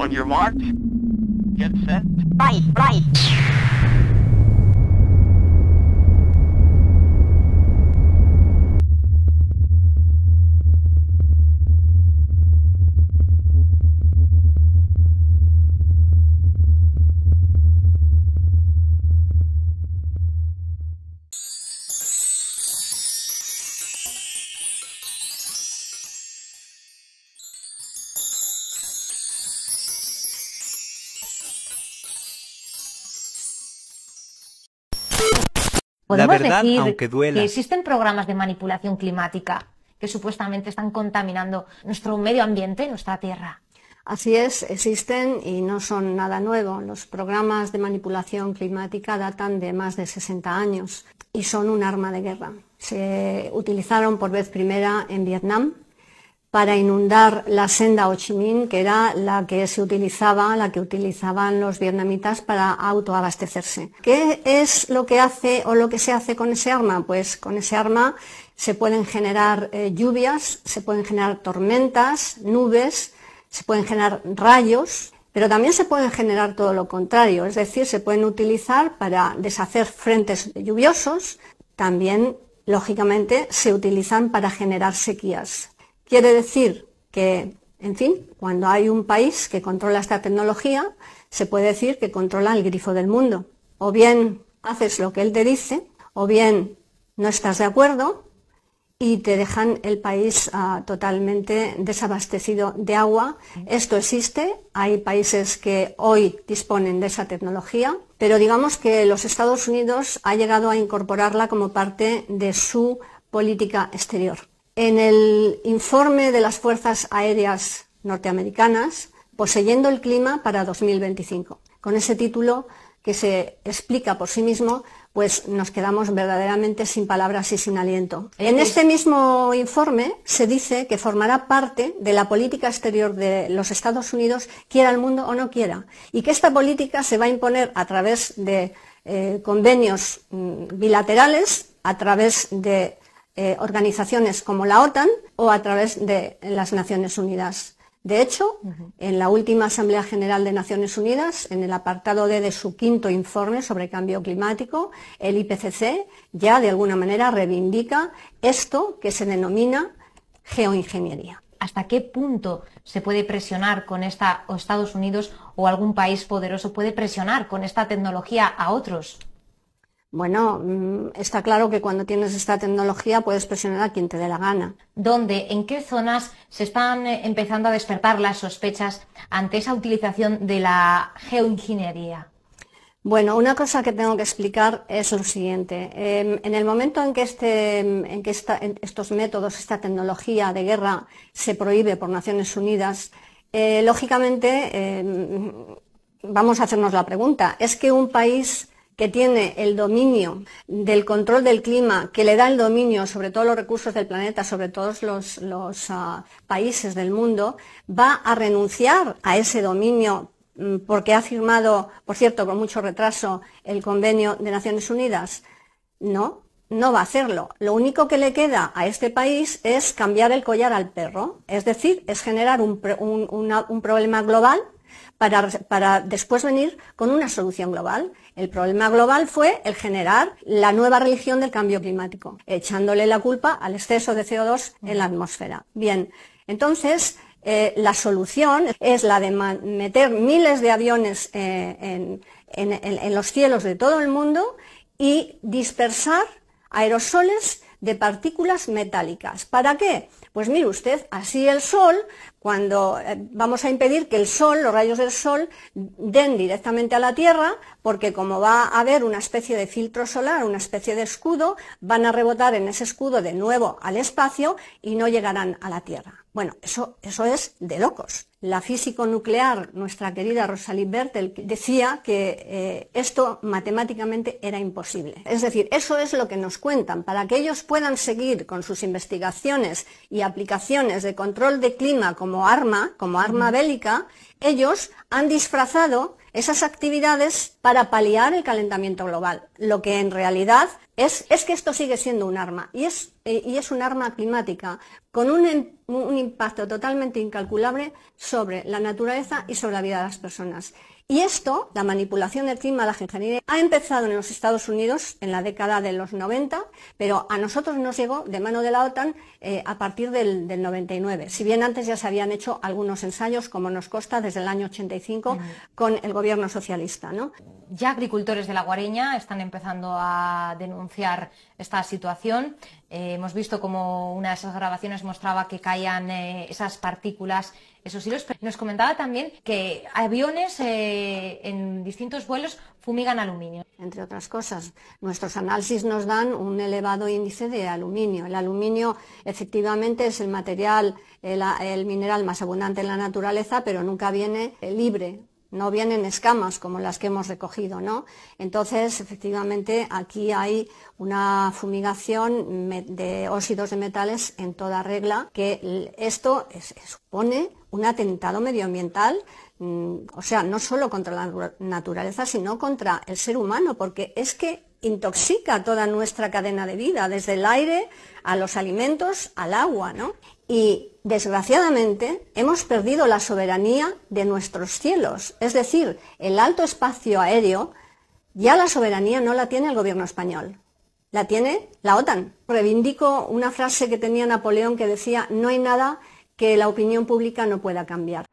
On your mark, get set. Right, right. Podemos decir que existen programas de manipulación climática que supuestamente están contaminando nuestro medio ambiente, nuestra tierra. Así es, existen y no son nada nuevo. Los programas de manipulación climática datan de más de 60 años y son un arma de guerra. Se utilizaron por vez primera en Vietnam para inundar la senda Ho Chi Minh, que era la que se utilizaba, la que utilizaban los vietnamitas para autoabastecerse. ¿Qué es lo que hace o lo que se hace con ese arma? Pues con ese arma se pueden generar eh, lluvias, se pueden generar tormentas, nubes, se pueden generar rayos, pero también se pueden generar todo lo contrario, es decir, se pueden utilizar para deshacer frentes lluviosos, también, lógicamente, se utilizan para generar sequías. Quiere decir que, en fin, cuando hay un país que controla esta tecnología, se puede decir que controla el grifo del mundo. O bien haces lo que él te dice, o bien no estás de acuerdo y te dejan el país ah, totalmente desabastecido de agua. Esto existe, hay países que hoy disponen de esa tecnología, pero digamos que los Estados Unidos ha llegado a incorporarla como parte de su política exterior en el informe de las Fuerzas Aéreas Norteamericanas, Poseyendo el Clima para 2025. Con ese título que se explica por sí mismo, pues nos quedamos verdaderamente sin palabras y sin aliento. En pues este mismo informe se dice que formará parte de la política exterior de los Estados Unidos, quiera el mundo o no quiera, y que esta política se va a imponer a través de eh, convenios mm, bilaterales, a través de eh, organizaciones como la OTAN o a través de las Naciones Unidas. De hecho, en la última Asamblea General de Naciones Unidas, en el apartado D de su quinto informe sobre cambio climático, el IPCC ya de alguna manera reivindica esto que se denomina geoingeniería. ¿Hasta qué punto se puede presionar con esta, o Estados Unidos o algún país poderoso puede presionar con esta tecnología a otros? Bueno, mm, está claro que cuando tienes esta tecnología puedes presionar a quien te dé la gana. ¿Dónde, en qué zonas se están eh, empezando a despertar las sospechas ante esa utilización de la geoingeniería? Bueno, una cosa que tengo que explicar es lo siguiente. Em, en el momento en que, este, em, estos métodos, esta tecnología de guerra se prohíbe por Naciones Unidas, eh, lógicamente em, vamos a hacernos la pregunta, ¿es que un país que tiene el dominio del control del clima, que le da el dominio sobre todos los recursos del planeta, sobre todos los, ah, países del mundo, va a renunciar a ese dominio mm, porque ha firmado, por cierto, con mucho retraso, el convenio de Naciones Unidas. No, no va a hacerlo. Lo único que le queda a este país es cambiar el collar al perro, es decir, es generar un, un problema global para, después venir con una solución global. El problema global fue el generar la nueva religión del cambio climático, echándole la culpa al exceso de CO2 en la atmósfera. Bien, entonces, eh, la solución es la de meter miles de aviones eh, en los cielos de todo el mundo y dispersar aerosoles de partículas metálicas. ¿Para qué? Pues mire usted, así el sol, cuando eh, vamos a impedir que el sol, los rayos del sol, den directamente a la Tierra, porque como va a haber una especie de filtro solar, una especie de escudo, van a rebotar en ese escudo de nuevo al espacio y no llegarán a la Tierra. Bueno, eso, eso es de locos. La físico nuclear, nuestra querida Rosalie Bertel, decía que eh, esto matemáticamente era imposible. Es decir, eso es lo que nos cuentan. Para que ellos puedan seguir con sus investigaciones y aplicaciones de control de clima como arma, como arma bélica, ellos han disfrazado esas actividades para paliar el calentamiento global, lo que en realidad es, que esto sigue siendo un arma y es, eh, y es un arma climática con un, impacto totalmente incalculable sobre la naturaleza y sobre la vida de las personas. Y esto, la manipulación del clima, la ingeniería, ha empezado en los Estados Unidos en la década de los 90, pero a nosotros nos llegó de mano de la OTAN eh, a partir del, 99. Si bien antes ya se habían hecho algunos ensayos, como nos consta, desde el año 85 con el gobierno socialista. Ya agricultores de la Guareña están empezando a denunciar esta situación. Eh, hemos visto como una de esas grabaciones mostraba que caían eh, esas partículas, esos hilos. Nos comentaba también que aviones eh, en distintos vuelos fumigan aluminio. Entre otras cosas, nuestros análisis nos dan un elevado índice de aluminio. El aluminio efectivamente es el material, el mineral más abundante en la naturaleza, pero nunca viene libre no vienen escamas como las que hemos recogido, ¿no? Entonces, efectivamente, aquí hay una fumigación de óxidos de metales en toda regla, que esto supone un atentado medioambiental, mm, o sea, no solo contra la naturaleza, sino contra el ser humano, porque es que intoxica toda nuestra cadena de vida, desde el aire a los alimentos, al agua, ¿no? Y desgraciadamente hemos perdido la soberanía de nuestros cielos, es decir, el alto espacio aéreo ya la soberanía no la tiene el gobierno español, la tiene la OTAN. Reivindico una frase que tenía Napoleón que decía, no hay nada que la opinión pública no pueda cambiar.